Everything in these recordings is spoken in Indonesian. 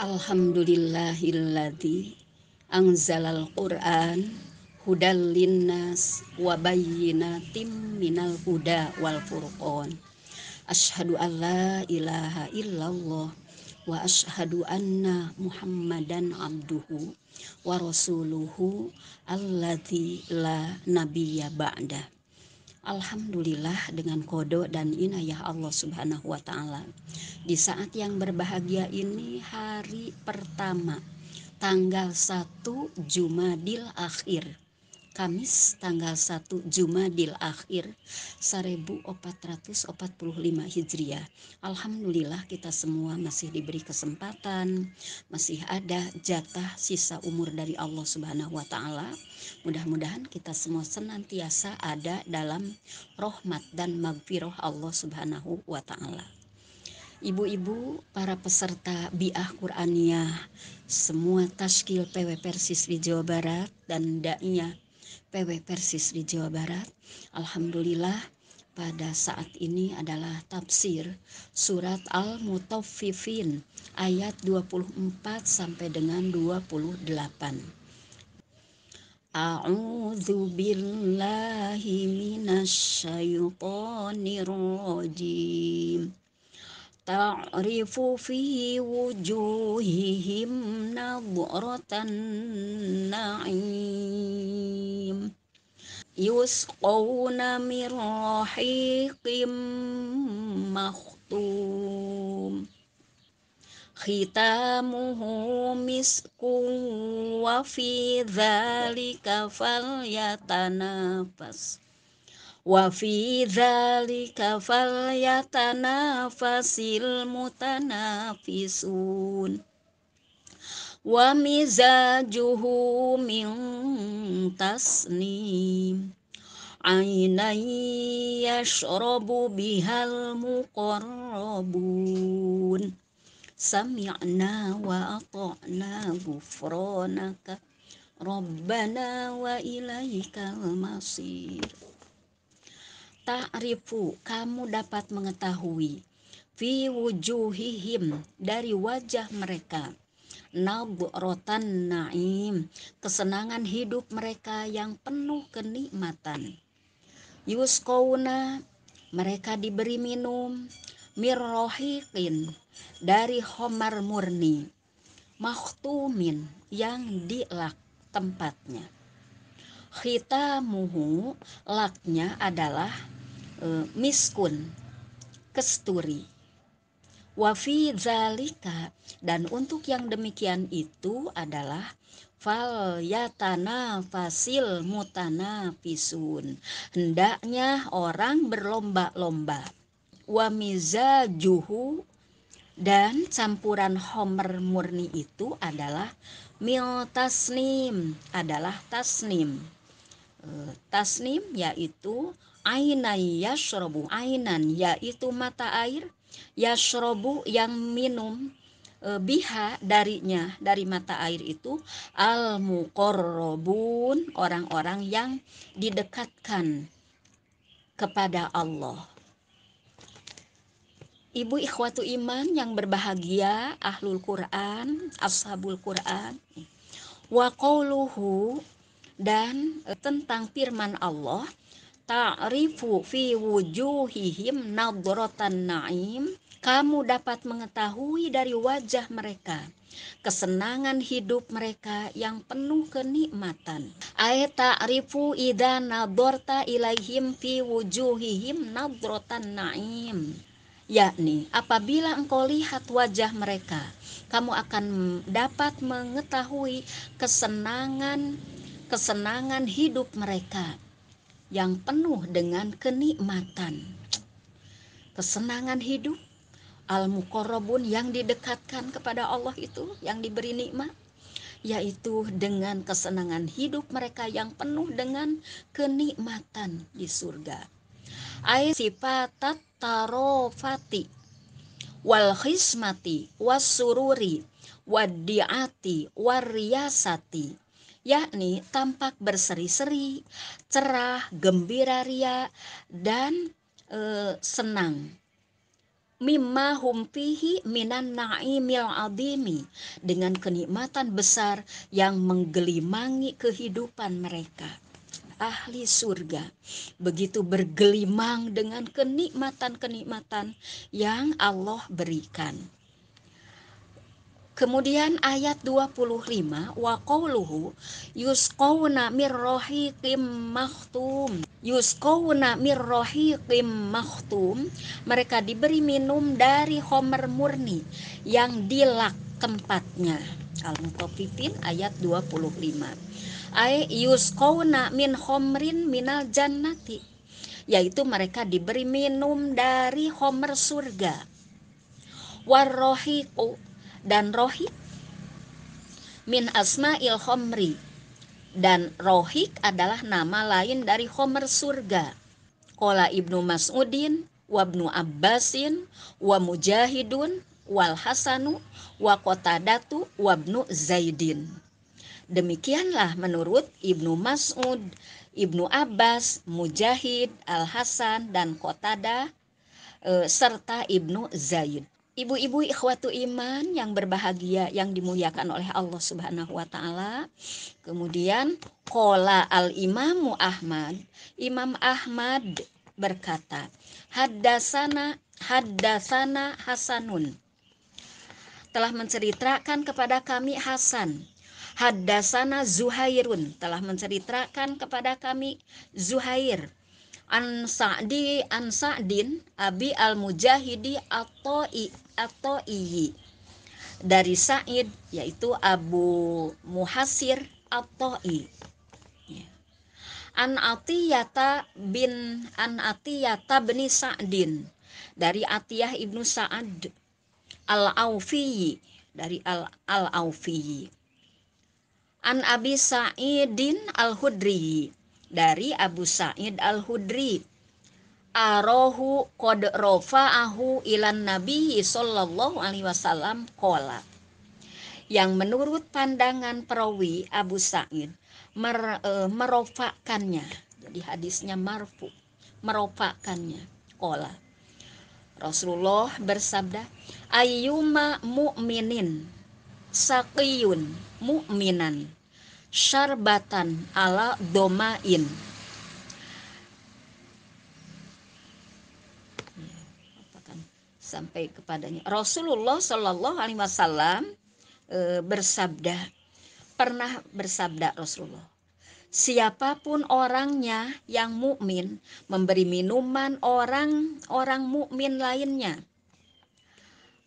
Alhamdulillahilladzi anzalal Qur'an hudal linnas wa bayyinatim minal huda wal furqan. Ashhadu an la ilaha illallah wa ashadu anna Muhammadan abduhu wa rasuluhu alladzi la nabiyya ba'da. Alhamdulillah dengan kodo dan inayah Allah Subhanahu wa taala. Di saat yang berbahagia ini hari pertama tanggal 1 Jumadil akhir Kamis tanggal 1 Jumadil Akhir 1445 Hijriah. Alhamdulillah kita semua masih diberi kesempatan, masih ada jatah sisa umur dari Allah Subhanahu wa taala. Mudah-mudahan kita semua senantiasa ada dalam rahmat dan magfirah Allah Subhanahu wa taala. Ibu-ibu, para peserta Biah Qur'aniyah, semua taskil PW Persis di Jawa Barat dan Da'iyah PW Persis di Jawa Barat. Alhamdulillah pada saat ini adalah tafsir surat Al-Mutaffifin ayat 24 sampai dengan 28. A'udzu billahi minasy syaithanir rajim. تعرف في وجوههم نظرة النعيم يسقون من رحيق مختوم ختامه مسك وفي ذلك فليتنافس وفي ذلك فليتنافس المتنافسون ومزاجه من تسنيم عينا يشرب بها المقربون سمعنا وأطعنا غفرانك ربنا وإليك المصير ta'rifu kamu dapat mengetahui fi wujuhihim dari wajah mereka nabrotan naim kesenangan hidup mereka yang penuh kenikmatan yuskouna mereka diberi minum mirrohikin dari homar murni makhtumin yang dilak tempatnya muhu laknya adalah e, miskun kesturi wafi zalika dan untuk yang demikian itu adalah fal yatana fasil mutana pisun hendaknya orang berlomba-lomba wamiza juhu dan campuran homer murni itu adalah mil tasnim adalah tasnim tasnim yaitu ainan yasrobu ainan yaitu mata air yashrobu yang minum e, biha darinya dari mata air itu al mukorobun orang-orang yang didekatkan kepada Allah Ibu ikhwatu iman yang berbahagia ahlul Quran ashabul Quran wa qauluhu dan eh, tentang firman Allah ta'rifu fi wujuhihim nadratan na'im kamu dapat mengetahui dari wajah mereka kesenangan hidup mereka yang penuh kenikmatan ayat ta'rifu idza nadarta ilaihim fi wujuhihim nadratan na'im yakni apabila engkau lihat wajah mereka kamu akan dapat mengetahui kesenangan kesenangan hidup mereka yang penuh dengan kenikmatan. Kesenangan hidup al mukorobun yang didekatkan kepada Allah itu yang diberi nikmat yaitu dengan kesenangan hidup mereka yang penuh dengan kenikmatan di surga. Ai sifatat tarofati wal khismati wasururi wadiati wariyasati yakni tampak berseri-seri, cerah, gembira ria, dan e, senang. Mimma humpihi minan na'imil adimi dengan kenikmatan besar yang menggelimangi kehidupan mereka. Ahli surga begitu bergelimang dengan kenikmatan-kenikmatan yang Allah berikan Kemudian ayat 25 wa qauluhu yusqawna mir rahiqim makhtum. Yusqawna mir rahiqim makhtum. Mereka diberi minum dari homer murni yang dilak tempatnya. Al-Mutaffifin ayat 25. Ay yusqawna min homrin minal jannati. Yaitu mereka diberi minum dari homer surga. Warrohiqu dan rohik min il homri dan rohik adalah nama lain dari homer surga kola ibnu mas'udin wabnu abbasin wa mujahidun wal hasanu wa qotadatu wabnu zaidin demikianlah menurut ibnu mas'ud Ibnu Abbas, Mujahid, Al-Hasan, dan Qotada, eh, serta Ibnu Zaid. Ibu-ibu ikhwatu iman yang berbahagia yang dimuliakan oleh Allah Subhanahu wa taala. Kemudian kola al-Imamu Ahmad, Imam Ahmad berkata, haddatsana haddatsana Hasanun." Telah menceritakan kepada kami Hasan. Haddatsana Zuhairun telah menceritakan kepada kami Zuhair an Sa'di an Sa'din Abi al Mujahidi atau i atau iyi dari Sa'id yaitu Abu Muhasir atau i ya. an Atiyata bin an Atiyata bin Sa'din dari Atiyah ibnu Sa'ad al Aufiyi dari al al Aufiyi an Abi Sa'idin al Hudri dari Abu Sa'id Al-Hudri arohu kod rofa'ahu ilan nabi sallallahu alaihi wasallam kola yang menurut pandangan perawi Abu Sa'id mer, e, eh, merofakannya. jadi hadisnya marfu merofakannya kola Rasulullah bersabda ayyuma mu'minin sakiyun mu'minan syarbatan ala domain sampai kepadanya Rasulullah Shallallahu Alaihi Wasallam e, bersabda pernah bersabda Rasulullah siapapun orangnya yang mukmin memberi minuman orang orang mukmin lainnya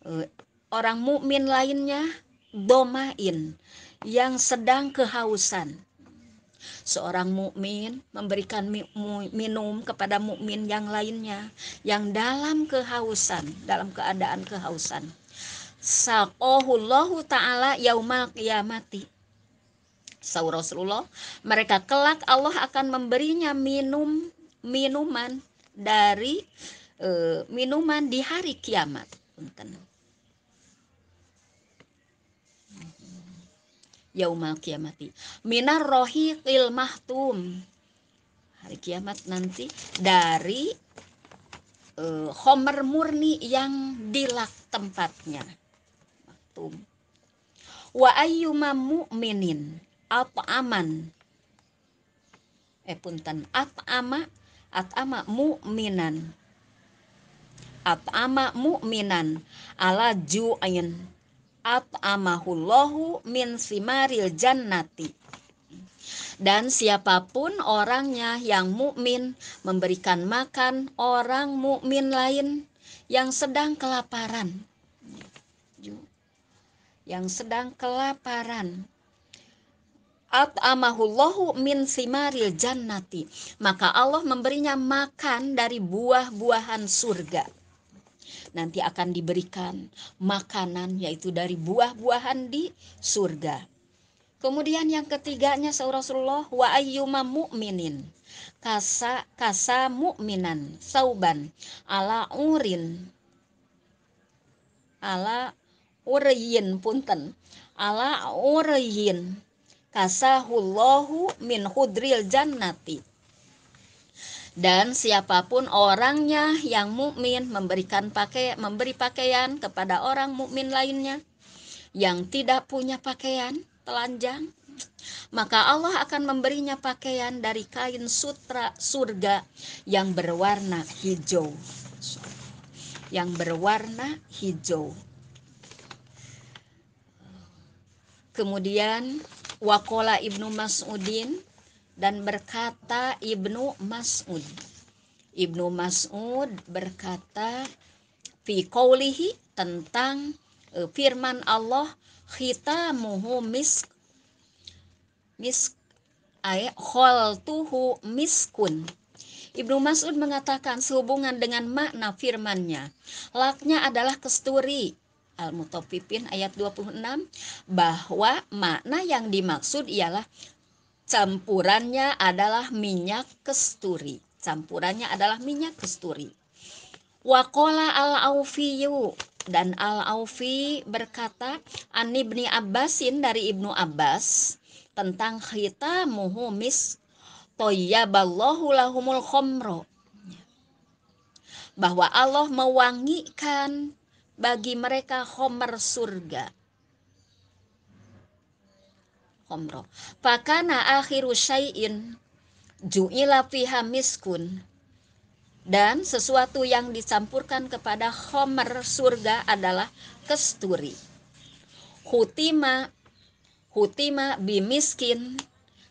e, orang mukmin lainnya domain yang sedang kehausan. Seorang mukmin memberikan minum kepada mukmin yang lainnya yang dalam kehausan, dalam keadaan kehausan. Saqahullahu ta'ala yaumal qiyamati. Saur Rasulullah, mereka kelak Allah akan memberinya minum minuman dari e, minuman di hari kiamat. Tentang. yaumal kiamati minar rohi lil mahtum hari kiamat nanti dari uh, homer murni yang dilak tempatnya mahtum wa ayyuma mu'minin aman eh punten at ama mu'minan ama mu'minan ala ju'in at'amahullahu min simaril jannati. Dan siapapun orangnya yang mukmin memberikan makan orang mukmin lain yang sedang kelaparan. Yang sedang kelaparan at'amahullahu min simaril jannati maka Allah memberinya makan dari buah-buahan surga nanti akan diberikan makanan yaitu dari buah-buahan di surga. Kemudian yang ketiganya saudara Rasulullah wa ayyuma mu'minin kasa kasa mu'minan sauban ala urin ala uriyin punten ala uriyin kasahullahu min hudril jannati dan siapapun orangnya yang mukmin memberikan pakai memberi pakaian kepada orang mukmin lainnya yang tidak punya pakaian telanjang maka Allah akan memberinya pakaian dari kain sutra surga yang berwarna hijau yang berwarna hijau kemudian Wakola Ibnu Mas'udin dan berkata Ibnu Mas'ud. Ibnu Mas'ud berkata fi qawlihi tentang uh, firman Allah khitamuhu misk misk ay tuhu miskun Ibnu Mas'ud mengatakan sehubungan dengan makna firmannya. Laknya adalah kesturi. Al-Mutafifin ayat 26 bahwa makna yang dimaksud ialah Campurannya adalah minyak kesturi. Campurannya adalah minyak kesturi. Wakola al-Aufiyu dan al-Aufi berkata ibni Abbasin dari Ibnu Abbas tentang khitamuhu muhumis toyaballahu lahumul khomro bahwa Allah mewangikan bagi mereka homer surga khomro fakana akhiru syai'in ju'ila fiha miskun dan sesuatu yang dicampurkan kepada khomer surga adalah kesturi hutima hutima bimiskin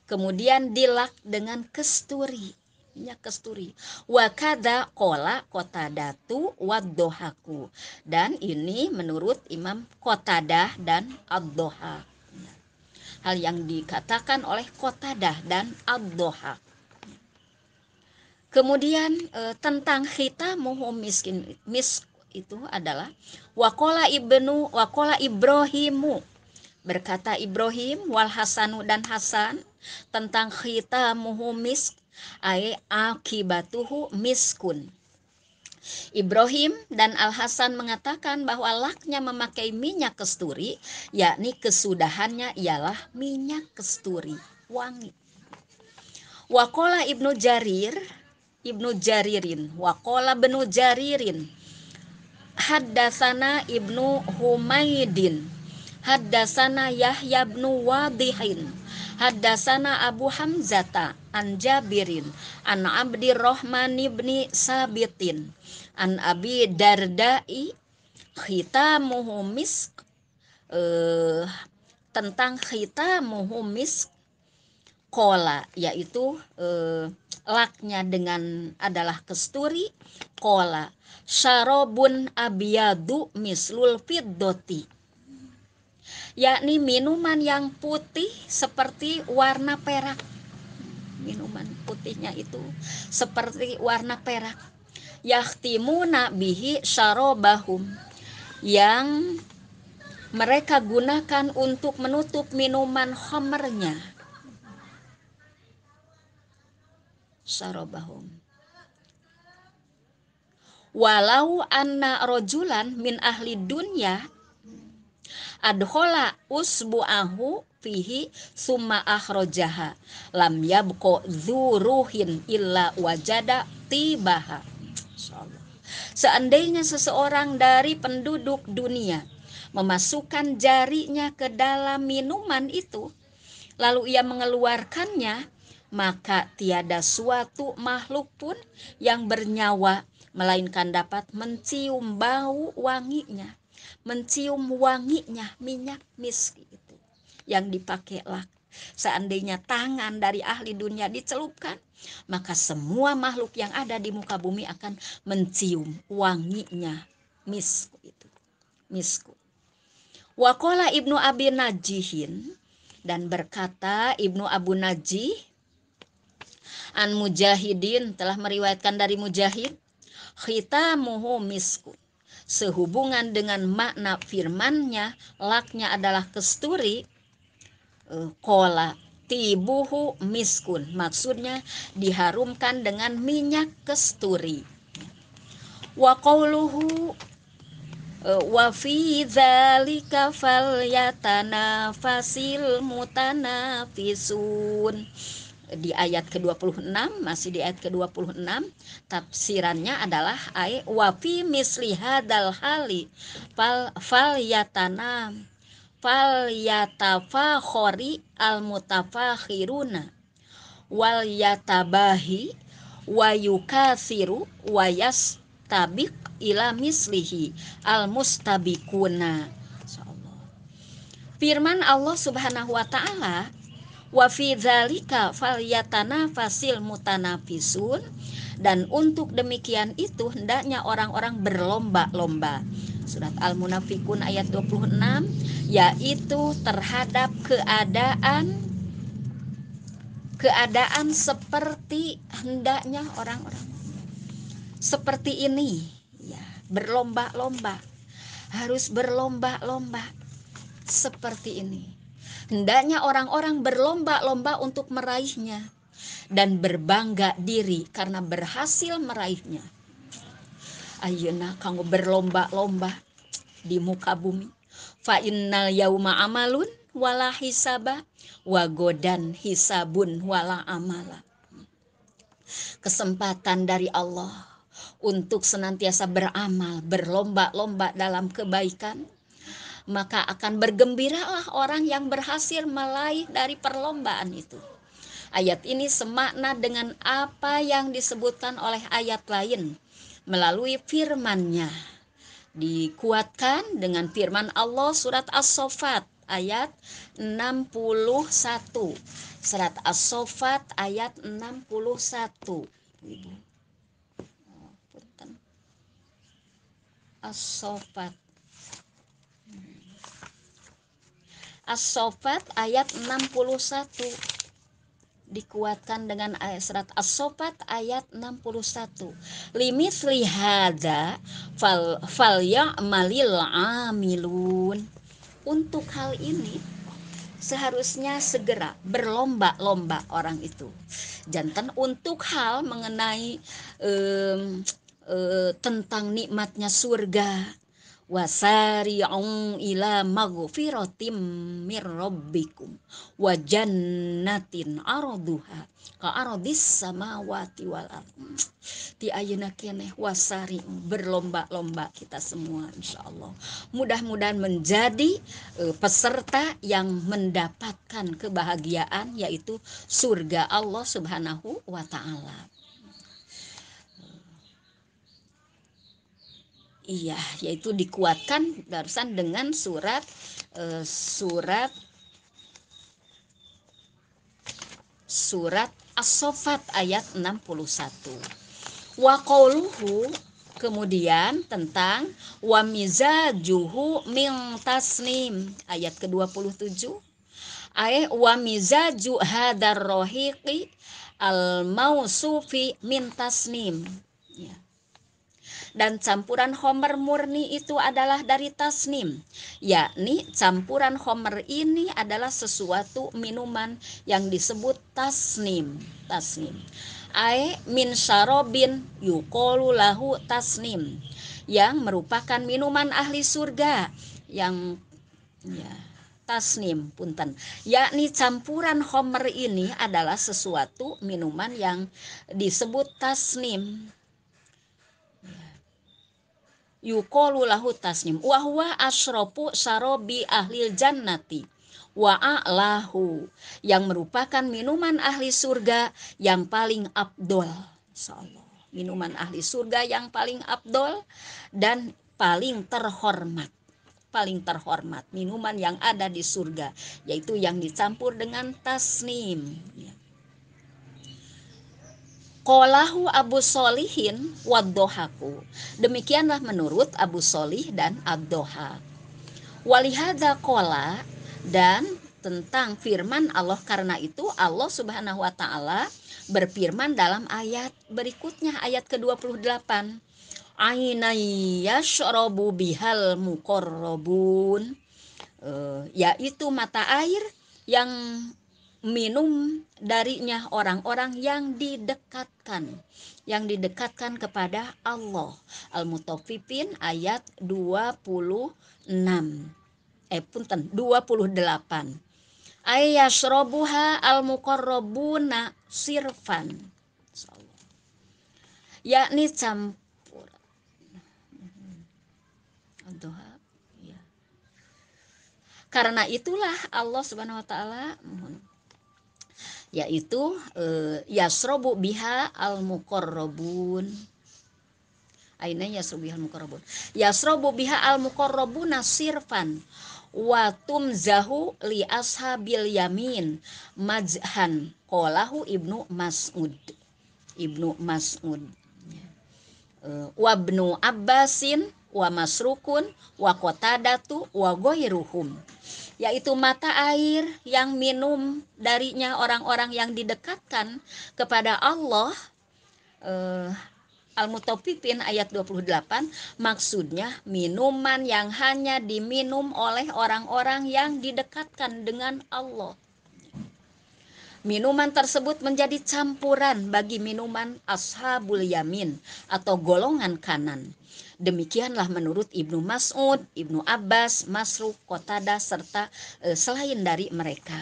kemudian dilak dengan kesturi ya kesturi. Wakada kola kota datu wadohaku. Dan ini menurut Imam Kotadah dan Abdohak hal yang dikatakan oleh Kotadah dan Abdoha. Kemudian e, tentang khitamuhu miskin misk itu adalah wakola ibnu wakola Ibrahimu berkata Ibrahim wal Hasanu dan Hasan tentang khitamuhu misk ay akibatuhu miskun Ibrahim dan Al-Hasan mengatakan bahwa laknya memakai minyak kesturi, yakni kesudahannya ialah minyak kesturi, wangi. Wakola Ibnu Jarir, Ibnu Jaririn, Wakola Benu Jaririn, Haddasana Ibnu Humaidin, Haddasana Yahya Ibnu Wadihin, Haddasana Abu Hamzata an Jabirin an Abdirrahman ibn Sabitin an Abi Dardai khitamuhu misk eh, tentang khitamuhu misk kola yaitu eh, laknya dengan adalah kesturi kola syarobun abiyadu mislul fiddoti yakni minuman yang putih seperti warna perak. Minuman putihnya itu seperti warna perak. Yahtimu nabihi syarobahum yang mereka gunakan untuk menutup minuman homernya. Syarobahum walau anna rojulan min ahli dunia adhola usbu'ahu fihi summa akhrojaha lam yabko zuruhin illa wajada tibaha seandainya seseorang dari penduduk dunia memasukkan jarinya ke dalam minuman itu lalu ia mengeluarkannya maka tiada suatu makhluk pun yang bernyawa melainkan dapat mencium bau wanginya mencium wanginya minyak misk itu yang dipakai lak. Seandainya tangan dari ahli dunia dicelupkan, maka semua makhluk yang ada di muka bumi akan mencium wanginya gitu, misku itu. Misku. Wakola Ibnu Abi Najihin dan berkata Ibnu Abu Najih An Mujahidin telah meriwayatkan dari Mujahid khitamuhu misku sehubungan dengan makna firmannya laknya adalah kesturi e, kola tibuhu miskun maksudnya diharumkan dengan minyak kesturi wa qawluhu e, wa fi dzalika falyatanafasil mutanafisun di ayat ke-26 masih di ayat ke-26 tafsirannya adalah wa wafi misli hadal hali fal fal yatanam fal yatafakhori al mutafakhiruna wal yatabahi wa yukathiru wa yastabiq ila mislihi al mustabikuna Firman Allah Subhanahu wa taala wa fi dzalika fasil mutanafisun dan untuk demikian itu hendaknya orang-orang berlomba-lomba surat al-munafikun ayat 26 yaitu terhadap keadaan keadaan seperti hendaknya orang-orang seperti ini ya berlomba-lomba harus berlomba-lomba seperti ini hendaknya orang-orang berlomba-lomba untuk meraihnya dan berbangga diri karena berhasil meraihnya. nak, kamu berlomba-lomba di muka bumi. Fa innal yauma amalun wala hisaba wa godan hisabun wala amala. Kesempatan dari Allah untuk senantiasa beramal, berlomba-lomba dalam kebaikan maka akan bergembiralah orang yang berhasil melaih dari perlombaan itu. Ayat ini semakna dengan apa yang disebutkan oleh ayat lain melalui firman-Nya. Dikuatkan dengan firman Allah surat as sofat ayat 61. Surat as sofat ayat 61. As-Saffat As-Sofat ayat 61 dikuatkan dengan ayat surat As-Sofat ayat 61 limis lihada fal fal malil amilun untuk hal ini seharusnya segera berlomba-lomba orang itu jantan untuk hal mengenai um, uh, tentang nikmatnya surga wasari'u ila maghfiratim mir rabbikum wa jannatin arduha ka ardis samawati wal ard ti ayeuna keneh wasari berlomba-lomba kita semua insyaallah mudah-mudahan menjadi eh, peserta yang mendapatkan kebahagiaan yaitu surga Allah Subhanahu wa taala Iya, yaitu dikuatkan barusan dengan surat eh, surat surat As-Sofat ayat 61. Wa qawluhu kemudian tentang wa mizajuhu min tasnim ayat ke-27. Ayat wa mizaju hadar rohiqi al mausufi min tasnim. Ya dan campuran homer murni itu adalah dari tasnim, yakni campuran homer ini adalah sesuatu minuman yang disebut tasnim. Tasnim. Ae min syarobin yukolu lahu tasnim yang merupakan minuman ahli surga yang ya, tasnim punten yakni campuran homer ini adalah sesuatu minuman yang disebut tasnim yukolu lahu tasnim wa huwa asrafu sarobi ahli jannati wa a'lahu yang merupakan minuman ahli surga yang paling abdol minuman ahli surga yang paling abdol dan paling terhormat paling terhormat minuman yang ada di surga yaitu yang dicampur dengan tasnim ya. Kolahu Abu Solihin Wadohaku Demikianlah menurut Abu Solih dan Abdoha. Walihada kola dan tentang firman Allah karena itu Allah Subhanahu wa taala berfirman dalam ayat berikutnya ayat ke-28 ainai yashrabu bihal mukorrobun e, eh, yaitu mata air yang minum darinya orang-orang yang didekatkan yang didekatkan kepada Allah Al-Mutaffifin ayat 26 eh punten 28 ayasrobuha al-muqarrabuna sirfan yakni campur Aduh, iya. karena itulah Allah subhanahu wa ta'ala yaitu eh, yasrobu biha al mukorrobun aina yasrobu biha al mukorrobun yasrobu biha al mukorrobun nasirfan watum zahu li ashabil yamin majhan kolahu ibnu mas'ud ibnu mas'ud eh, wabnu abbasin wa masrukun wa qatadatu wa ghairuhum yaitu mata air yang minum darinya orang-orang yang didekatkan kepada Allah eh, Al-Mutawifin ayat 28 maksudnya minuman yang hanya diminum oleh orang-orang yang didekatkan dengan Allah Minuman tersebut menjadi campuran bagi minuman ashabul yamin atau golongan kanan. Demikianlah menurut Ibnu Mas'ud, Ibnu Abbas, Masruq, Qatada serta e, selain dari mereka.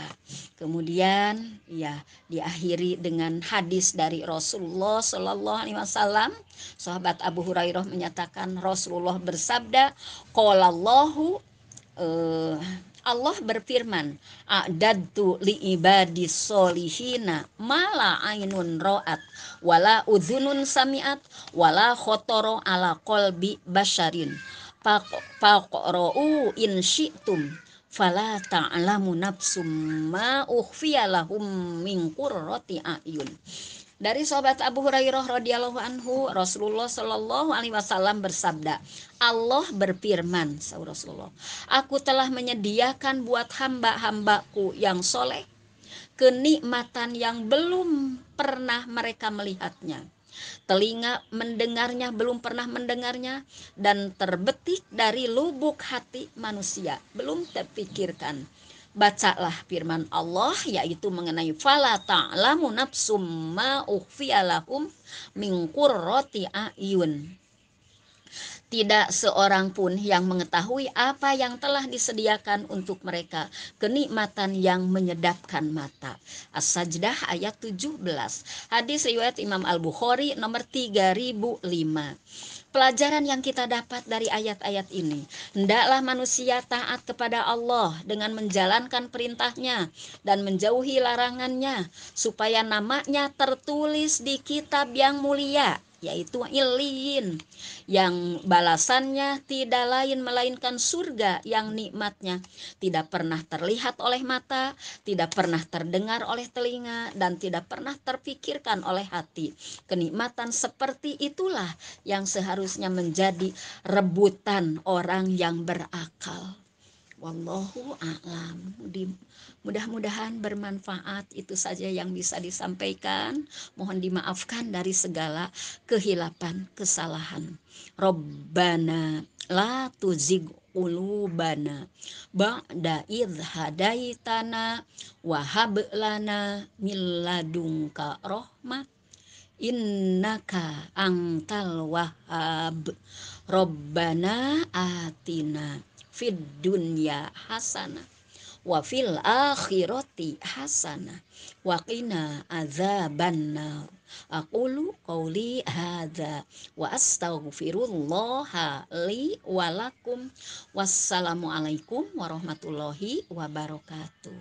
Kemudian ya diakhiri dengan hadis dari Rasulullah Shallallahu alaihi wasallam. Sahabat Abu Hurairah menyatakan Rasulullah bersabda, "Qalallahu e, Allah berfirman, "A'dadtu li'ibadi solihina mala ainun ro'at wala udhunun sami'at wala khotoro ala kolbi basharin. Faqra'u in syi'tum fala ta'lamu nafsum ma ukhfiya lahum min qurrati a'yun. Dari sahabat Abu Hurairah radhiyallahu anhu, Rasulullah shallallahu alaihi wasallam bersabda, Allah berfirman, sahur Rasulullah, Aku telah menyediakan buat hamba-hambaku yang soleh kenikmatan yang belum pernah mereka melihatnya. Telinga mendengarnya belum pernah mendengarnya dan terbetik dari lubuk hati manusia belum terpikirkan bacalah firman Allah yaitu mengenai fala ta'lamu nafsum ma ukhfiya lahum min qurrati ayun tidak seorang pun yang mengetahui apa yang telah disediakan untuk mereka kenikmatan yang menyedapkan mata As-Sajdah ayat 17 hadis riwayat Imam Al-Bukhari nomor 3005 Pelajaran yang kita dapat dari ayat-ayat ini Hendaklah manusia taat kepada Allah dengan menjalankan perintahnya dan menjauhi larangannya Supaya namanya tertulis di kitab yang mulia yaitu ilin yang balasannya tidak lain melainkan surga yang nikmatnya tidak pernah terlihat oleh mata, tidak pernah terdengar oleh telinga dan tidak pernah terpikirkan oleh hati. Kenikmatan seperti itulah yang seharusnya menjadi rebutan orang yang berakal. Wallahu a'lam. Mudah-mudahan bermanfaat. Itu saja yang bisa disampaikan. Mohon dimaafkan dari segala kehilapan, kesalahan. Robbana la tuzig ulubana ba'da idh hadaitana wahab lana min ladunka rahmah innaka angtal wahab Robbana atina fid dunya hasanah wa fil akhirati hasanah wa qina adzabannar aqulu qawli hadza wa astaghfirullah li wa lakum alaikum warahmatullahi wabarakatuh